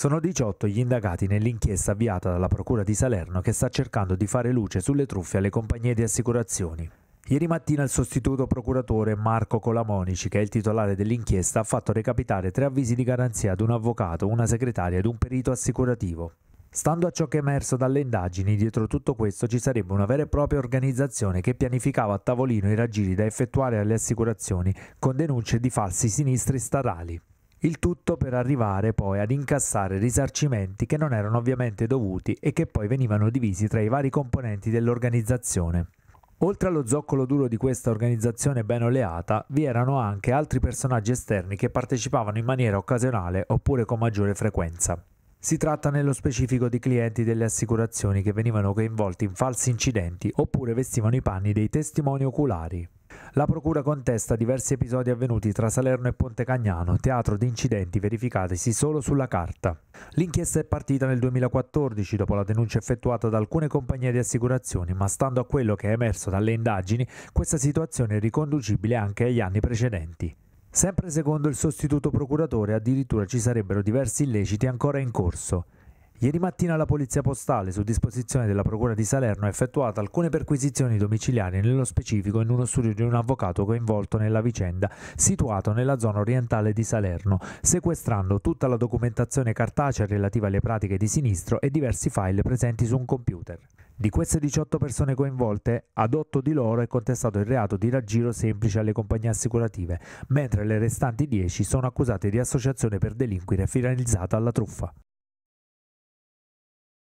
Sono 18 gli indagati nell'inchiesta avviata dalla Procura di Salerno che sta cercando di fare luce sulle truffe alle compagnie di assicurazioni. Ieri mattina il sostituto procuratore Marco Colamonici, che è il titolare dell'inchiesta, ha fatto recapitare tre avvisi di garanzia ad un avvocato, una segretaria ed un perito assicurativo. Stando a ciò che è emerso dalle indagini, dietro tutto questo ci sarebbe una vera e propria organizzazione che pianificava a tavolino i raggiri da effettuare alle assicurazioni con denunce di falsi sinistri statali il tutto per arrivare poi ad incassare risarcimenti che non erano ovviamente dovuti e che poi venivano divisi tra i vari componenti dell'organizzazione. Oltre allo zoccolo duro di questa organizzazione ben oleata, vi erano anche altri personaggi esterni che partecipavano in maniera occasionale oppure con maggiore frequenza. Si tratta nello specifico di clienti delle assicurazioni che venivano coinvolti in falsi incidenti oppure vestivano i panni dei testimoni oculari. La procura contesta diversi episodi avvenuti tra Salerno e Ponte Cagnano, teatro di incidenti verificatisi solo sulla carta. L'inchiesta è partita nel 2014 dopo la denuncia effettuata da alcune compagnie di assicurazioni, ma stando a quello che è emerso dalle indagini, questa situazione è riconducibile anche agli anni precedenti. Sempre secondo il sostituto procuratore, addirittura ci sarebbero diversi illeciti ancora in corso. Ieri mattina la Polizia Postale, su disposizione della Procura di Salerno, ha effettuato alcune perquisizioni domiciliari, nello specifico in uno studio di un avvocato coinvolto nella vicenda, situato nella zona orientale di Salerno, sequestrando tutta la documentazione cartacea relativa alle pratiche di sinistro e diversi file presenti su un computer. Di queste 18 persone coinvolte, ad 8 di loro è contestato il reato di raggiro semplice alle compagnie assicurative, mentre le restanti 10 sono accusate di associazione per delinquere finalizzata alla truffa.